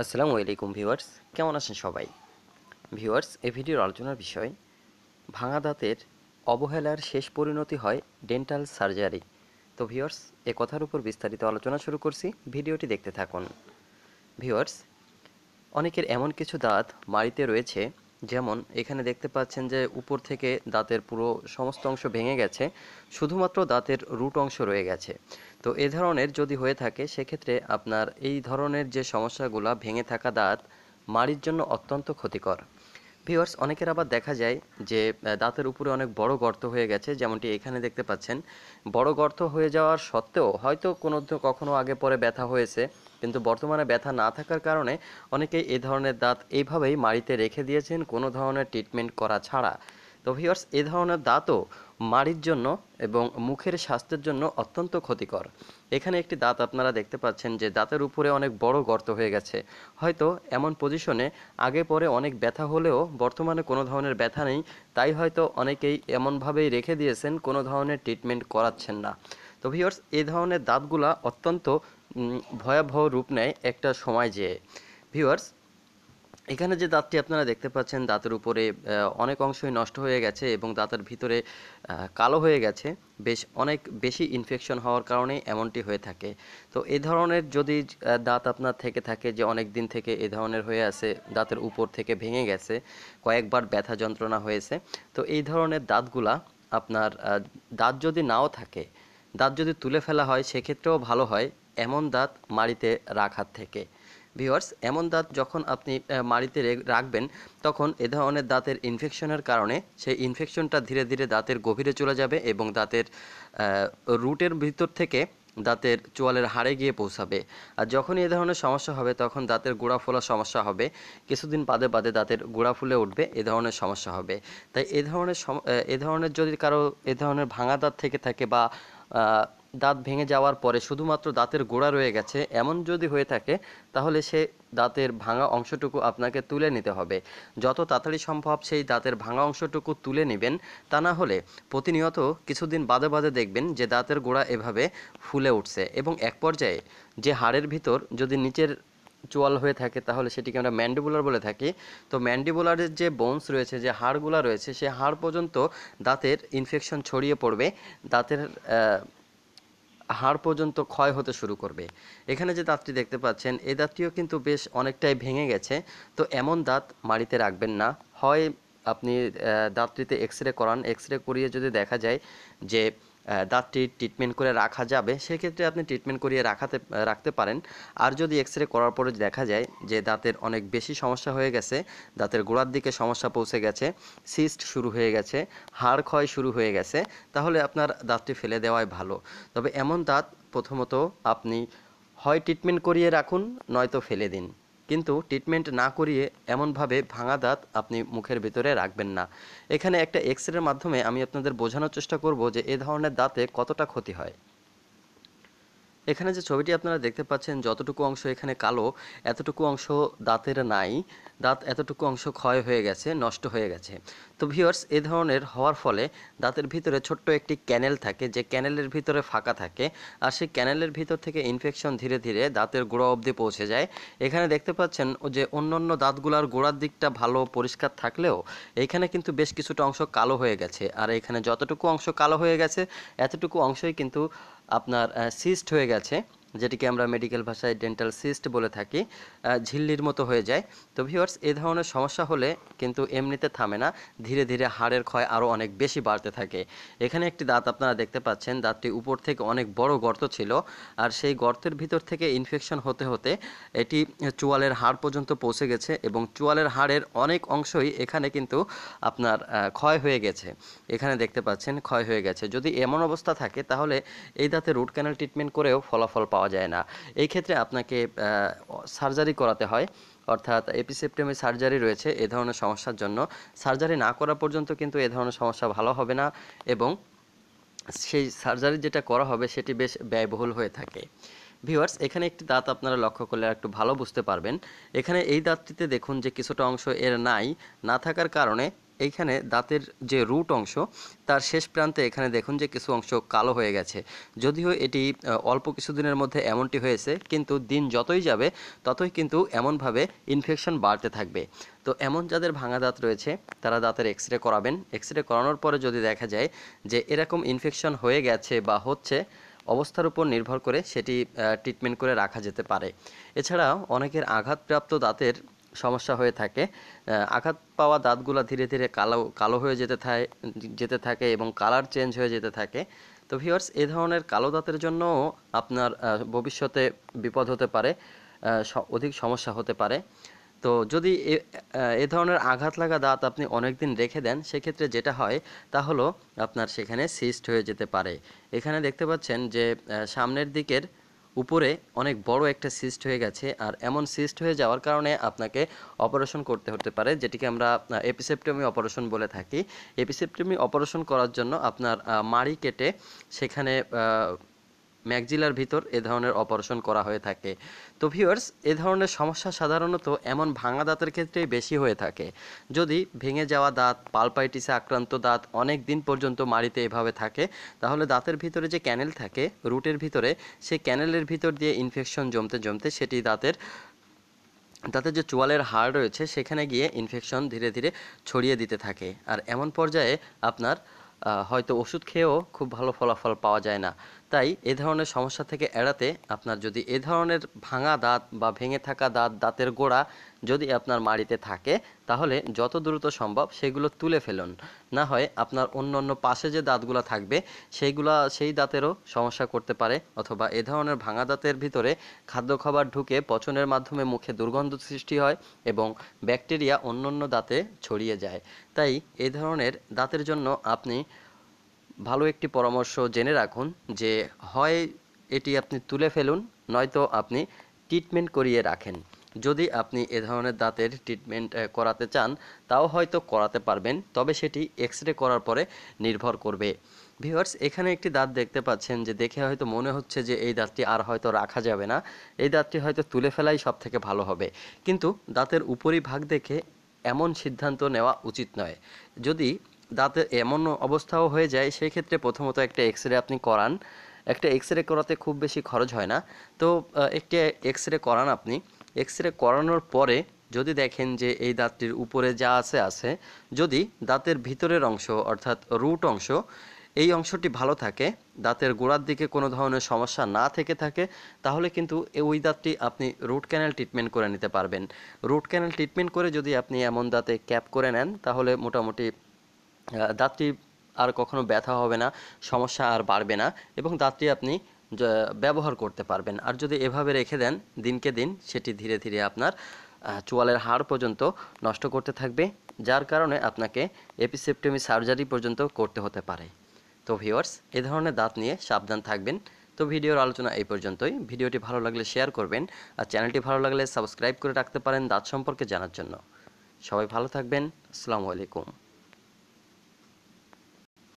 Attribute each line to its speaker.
Speaker 1: আসসালামু আলাইকুম ভিউয়ার্স কেমন আছেন সবাই ভিউয়ার্স এ ভিডিওর আলোচনার বিষয় ভাঙা দাঁতের অবহেলার শেষ পরিণতি হয় ডেন্টাল সার্জারি তো ভিউয়ার্স এ কথার উপর বিস্তারিত আলোচনা শুরু করছি ভিডিওটি দেখতে থাকুন ভিউয়ার্স অনেকের এমন কিছু দাঁত মাড়িতে রয়েছে যেমন এখানে দেখতে পাচ্ছেন যে উপর থেকে দাঁতের পুরো সমস্ত অংশ ভেঙে গেছে শুধুমাত্র দাঁতের রুট অংশ রয়ে গেছে তো এ ধরনের যদি হয়ে থাকে সেক্ষেত্রে আপনার এই ধরনের যে সমস্যাগুলো ভেঙে থাকা দাঁত মাড়ির জন্য অত্যন্ত ক্ষতিকর ভিউয়ার্স অনেকের আবার দেখা যায় যে দাঁতের উপরে অনেক বড় গর্ত হয়ে গেছে যেমনটি এখানে দেখতে পাচ্ছেন বড় গর্ত হয়ে যাওয়ার সত্ত্বেও হয়তো কোনো কখনো আগে পরে ব্যথা হয়েছে কিন্তু বর্তমানে ব্যথা না থাকার কারণে অনেকেই এ ধরনের দাঁত এইভাবেই মাড়িতে রেখে দিয়েছেন কোনো ধরনের ট্রিটমেন্ট করা ছাড়া তো ভিওর্স এ ধরনের দাঁতও মাড়ির জন্য এবং মুখের স্বাস্থ্যের জন্য অত্যন্ত ক্ষতিকর এখানে একটি দাঁত আপনারা দেখতে পাচ্ছেন যে দাঁতের উপরে অনেক বড় গর্ত হয়ে গেছে হয়তো এমন পজিশনে আগে পরে অনেক ব্যথা হলেও বর্তমানে কোনো ধরনের ব্যথা নেই তাই হয়তো অনেকেই এমনভাবেই রেখে দিয়েছেন কোনো ধরনের ট্রিটমেন্ট করাচ্ছেন না তো ভিওর্স এ ধরনের দাঁতগুলা অত্যন্ত ভয়াবহ রূপ নেয় একটা সময় যেয়ে ভিওয়ার্স এখানে যে দাঁতটি আপনারা দেখতে পাচ্ছেন দাঁতের উপরে অনেক অংশই নষ্ট হয়ে গেছে এবং দাঁতের ভিতরে কালো হয়ে গেছে বেশ অনেক বেশি ইনফেকশন হওয়ার কারণে এমনটি হয়ে থাকে তো এ ধরনের যদি দাঁত আপনার থেকে থাকে যে অনেক দিন থেকে এ ধরনের হয়ে আছে দাঁতের উপর থেকে ভেঙে গেছে কয়েকবার ব্যথা যন্ত্রণা হয়েছে তো এই ধরনের দাঁতগুলা আপনার দাঁত যদি নাও থাকে দাঁত যদি তুলে ফেলা হয় সেক্ষেত্রেও ভালো হয় এমন দাঁত মাড়িতে রাখার থেকে ভিওয়ার্স এমন দাঁত যখন আপনি মাড়িতে রাখবেন তখন এ ধরনের দাঁতের ইনফেকশনের কারণে সেই ইনফেকশনটা ধীরে ধীরে দাঁতের গভীরে চলে যাবে এবং দাঁতের রুটের ভিতর থেকে দাঁতের চোয়ালের হাড়ে গিয়ে পৌঁছাবে আর যখনই এ ধরনের সমস্যা হবে তখন দাঁতের গোড়া ফোলার সমস্যা হবে কিছুদিন বাদে বাদে দাঁতের গোড়া ফুলে উঠবে এ ধরনের সমস্যা হবে তাই এ ধরনের এ ধরনের যদি কারো এ ধরনের ভাঙা দাঁত থেকে থাকে বা দাঁত ভেঙে যাওয়ার পরে শুধুমাত্র দাঁতের গোড়া রয়ে গেছে এমন যদি হয়ে থাকে তাহলে সে দাঁতের ভাঙা অংশটুকু আপনাকে তুলে নিতে হবে যত তাড়াতাড়ি সম্ভব সেই দাঁতের ভাঙা অংশটুকু তুলে নেবেন তা না হলে প্রতিনিয়ত কিছুদিন বাদে বাদে দেখবেন যে দাঁতের গোড়া এভাবে ফুলে উঠছে এবং এক পর্যায়ে যে হাড়ের ভিতর যদি নিচের চোয়াল হয়ে থাকে তাহলে সেটিকে আমরা ম্যান্ডিবুলার বলে থাকি তো ম্যান্ডিবুলারের যে বোনস রয়েছে যে হাড়গুলো রয়েছে সে হাড় পর্যন্ত দাঁতের ইনফেকশন ছড়িয়ে পড়বে দাঁতের হাড় পর্যন্ত ক্ষয় হতে শুরু করবে এখানে যে দাঁতটি দেখতে পাচ্ছেন এই দাঁতটিও কিন্তু বেশ অনেকটাই ভেঙে গেছে তো এমন দাঁত মাড়িতে রাখবেন না হয় আপনি দাঁতটিতে এক্স রে করান এক্স রে করিয়ে যদি দেখা যায় যে দাঁতটি ট্রিটমেন্ট করে রাখা যাবে সেক্ষেত্রে আপনি ট্রিটমেন্ট করিয়ে রাখাতে রাখতে পারেন আর যদি এক্স রে করার পরে দেখা যায় যে দাঁতের অনেক বেশি সমস্যা হয়ে গেছে দাঁতের গোড়ার দিকে সমস্যা পৌঁছে গেছে সিস্ট শুরু হয়ে গেছে হাড় ক্ষয় শুরু হয়ে গেছে তাহলে আপনার দাঁতটি ফেলে দেওয়াই ভালো তবে এমন দাঁত প্রথমত আপনি হয় ট্রিটমেন্ট করিয়ে রাখুন নয়তো ফেলে দিন কিন্তু ট্রিটমেন্ট না করিয়ে এমনভাবে ভাঙা দাঁত আপনি মুখের ভিতরে রাখবেন না এখানে একটা এক্স রের মাধ্যমে আমি আপনাদের বোঝানোর চেষ্টা করব যে এ ধরনের দাঁতে কতটা ক্ষতি হয় এখানে যে ছবিটি আপনারা দেখতে পাচ্ছেন যতটুকু অংশ এখানে কালো এতটুকু অংশ দাঁতের নাই দাঁত এতটুকু অংশ ক্ষয় হয়ে গেছে নষ্ট হয়ে গেছে তো ভিওর্স এ ধরনের হওয়ার ফলে দাঁতের ভিতরে ছোট্ট একটি ক্যানেল থাকে যে ক্যানেলের ভিতরে ফাঁকা থাকে আর সেই ক্যানেলের ভিতর থেকে ইনফেকশন ধীরে ধীরে দাঁতের গোড়া অবধি পৌঁছে যায় এখানে দেখতে পাচ্ছেন যে অন্যান্য দাঁতগুলার গোড়ার দিকটা ভালো পরিষ্কার থাকলেও এখানে কিন্তু বেশ কিছুটা অংশ কালো হয়ে গেছে আর এখানে যতটুকু অংশ কালো হয়ে গেছে এতটুকু অংশই কিন্তু আপনার সিস্ট হয়ে গেছে যেটিকে আমরা মেডিকেল ভাষায় ডেন্টাল সিস্ট বলে থাকি ঝিল্লির মতো হয়ে যায় তো ভিউয়ার্স এ ধরনের সমস্যা হলে কিন্তু এমনিতে থামে না ধীরে ধীরে হাড়ের ক্ষয় আরও অনেক বেশি বাড়তে থাকে এখানে একটি দাঁত আপনারা দেখতে পাচ্ছেন দাঁতটি উপর থেকে অনেক বড় গর্ত ছিল আর সেই গর্তের ভিতর থেকে ইনফেকশন হতে হতে এটি চুয়ালের হাড় পর্যন্ত পৌঁছে গেছে এবং চুয়ালের হাড়ের অনেক অংশই এখানে কিন্তু আপনার ক্ষয় হয়ে গেছে এখানে দেখতে পাচ্ছেন ক্ষয় হয়ে গেছে যদি এমন অবস্থা থাকে তাহলে এই দাঁতে রুট ক্যানাল ট্রিটমেন্ট করেও ফলাফল পাওয়া পাওয়া যায় না এই ক্ষেত্রে আপনাকে সার্জারি করাতে হয় অর্থাৎ এপিসেপ্টেমে সার্জারি রয়েছে এ ধরনের সমস্যার জন্য সার্জারি না করা পর্যন্ত কিন্তু এ ধরনের সমস্যা ভালো হবে না এবং সেই সার্জারি যেটা করা হবে সেটি বেশ ব্যয়বহুল হয়ে থাকে ভিওয়ার্স এখানে একটি দাঁত আপনারা লক্ষ্য করলে একটু ভালো বুঝতে পারবেন এখানে এই দাঁতটিতে দেখুন যে কিছুটা অংশ এর নাই না থাকার কারণে এইখানে দাঁতের যে রুট অংশ তার শেষ প্রান্তে এখানে দেখুন যে কিছু অংশ কালো হয়ে গেছে যদিও এটি অল্প কিছুদিনের মধ্যে এমনটি হয়েছে কিন্তু দিন যতই যাবে ততই কিন্তু এমনভাবে ইনফেকশন বাড়তে থাকবে তো এমন যাদের ভাঙা দাঁত রয়েছে তারা দাঁতের এক্স রে করাবেন এক্স রে করানোর পরে যদি দেখা যায় যে এরকম ইনফেকশন হয়ে গেছে বা হচ্ছে অবস্থার উপর নির্ভর করে সেটি ট্রিটমেন্ট করে রাখা যেতে পারে এছাড়াও অনেকের আঘাতপ্রাপ্ত দাঁতের সমস্যা হয়ে থাকে আঘাত পাওয়া দাঁতগুলো ধীরে ধীরে কালো কালো হয়ে যেতে থাকে যেতে থাকে এবং কালার চেঞ্জ হয়ে যেতে থাকে তো ভিওর্স এ ধরনের কালো দাঁতের জন্য আপনার ভবিষ্যতে বিপদ হতে পারে অধিক সমস্যা হতে পারে তো যদি এ ধরনের আঘাত লাগা দাঁত আপনি অনেক দিন রেখে দেন সেক্ষেত্রে যেটা হয় তা হলো আপনার সেখানে সিস্ট হয়ে যেতে পারে এখানে দেখতে পাচ্ছেন যে সামনের দিকের উপরে অনেক বড় একটা সিস্ট হয়ে গেছে আর এমন সিস্ট হয়ে যাওয়ার কারণে আপনাকে অপারেশন করতে হতে পারে যেটিকে আমরা এপিসেপ্টমি অপারেশন বলে থাকি এপিসেপ্টমি অপারেশন করার জন্য আপনার মাড়ি কেটে সেখানে ম্যাকজিলার ভিতর এ ধরনের অপারেশন করা হয়ে থাকে তো ভিউয়ার্স এ ধরনের সমস্যা সাধারণত এমন ভাঙা দাঁতের ক্ষেত্রেই বেশি হয়ে থাকে যদি ভেঙে যাওয়া দাঁত পালপাইটিসে আক্রান্ত দাঁত অনেক দিন পর্যন্ত মাড়িতে এভাবে থাকে তাহলে দাঁতের ভিতরে যে ক্যানেল থাকে রুটের ভিতরে সেই ক্যানেলের ভিতর দিয়ে ইনফেকশন জমতে জমতে সেটি দাঁতের তাতে যে চোয়ালের হাড় রয়েছে সেখানে গিয়ে ইনফেকশন ধীরে ধীরে ছড়িয়ে দিতে থাকে আর এমন পর্যায়ে আপনার হয়তো ওষুধ খেয়েও খুব ভালো ফলাফল পাওয়া যায় না তাই এ ধরনের সমস্যা থেকে এড়াতে আপনার যদি এ ধরনের ভাঙা দাঁত বা ভেঙে থাকা দাঁত দাঁতের গোড়া যদি আপনার মাড়িতে থাকে তাহলে যত দ্রুত সম্ভব সেগুলো তুলে ফেলুন না হয় আপনার অন্য অন্য পাশে যে দাঁতগুলো থাকবে সেইগুলা সেই দাঁতেরও সমস্যা করতে পারে অথবা এ ধরনের ভাঙা দাঁতের ভিতরে খাদ্য খাবার ঢুকে পচনের মাধ্যমে মুখে দুর্গন্ধ সৃষ্টি হয় এবং ব্যাকটেরিয়া অন্য অন্য দাঁতে ছড়িয়ে যায় তাই এ ধরনের দাঁতের জন্য আপনি ভালো একটি পরামর্শ জেনে রাখুন যে হয় এটি আপনি তুলে ফেলুন নয়তো আপনি ট্রিটমেন্ট করিয়ে রাখেন যদি আপনি এ ধরনের দাঁতের ট্রিটমেন্ট করাতে চান তাও হয়তো করাতে পারবেন তবে সেটি এক্স রে করার পরে নির্ভর করবে ভিওয়ার্স এখানে একটি দাঁত দেখতে পাচ্ছেন যে দেখে হয়তো মনে হচ্ছে যে এই দাঁতটি আর হয়তো রাখা যাবে না এই দাঁতটি হয়তো তুলে ফেলাই সব থেকে ভালো হবে কিন্তু দাঁতের উপরিভাগ দেখে এমন সিদ্ধান্ত নেওয়া উচিত নয় যদি দাঁতে এমন অবস্থাও হয়ে যায় সেই ক্ষেত্রে প্রথমত একটা এক্স রে আপনি করান একটা এক্স রে করাতে খুব বেশি খরচ হয় না তো একটি এক্স রে করান আপনি এক্স রে করানোর পরে যদি দেখেন যে এই দাঁতটির উপরে যা আছে আছে যদি দাঁতের ভিতরের অংশ অর্থাৎ রুট অংশ এই অংশটি ভালো থাকে দাঁতের গোড়ার দিকে কোনো ধরনের সমস্যা না থেকে থাকে তাহলে কিন্তু ওই দাঁতটি আপনি রুট ক্যানেল ট্রিটমেন্ট করে নিতে পারবেন রুট ক্যানেল ট্রিটমেন্ট করে যদি আপনি এমন দাঁতে ক্যাপ করে নেন তাহলে মোটামুটি দাঁতটি আর কখনো ব্যথা হবে না সমস্যা আর বাড়বে না এবং দাঁতটি আপনি ব্যবহার করতে পারবেন আর যদি এভাবে রেখে দেন দিনকে দিন সেটি ধীরে ধীরে আপনার চোয়ালের হাড় পর্যন্ত নষ্ট করতে থাকবে যার কারণে আপনাকে এপিসেপ্টেমি সার্জারি পর্যন্ত করতে হতে পারে তো ভিওয়ার্স এ ধরনের দাঁত নিয়ে সাবধান থাকবেন তো ভিডিওর আলোচনা এই পর্যন্তই ভিডিওটি ভালো লাগলে শেয়ার করবেন আর চ্যানেলটি ভালো লাগলে সাবস্ক্রাইব করে রাখতে পারেন দাঁত সম্পর্কে জানার জন্য সবাই ভালো থাকবেন আসসালামু আলাইকুম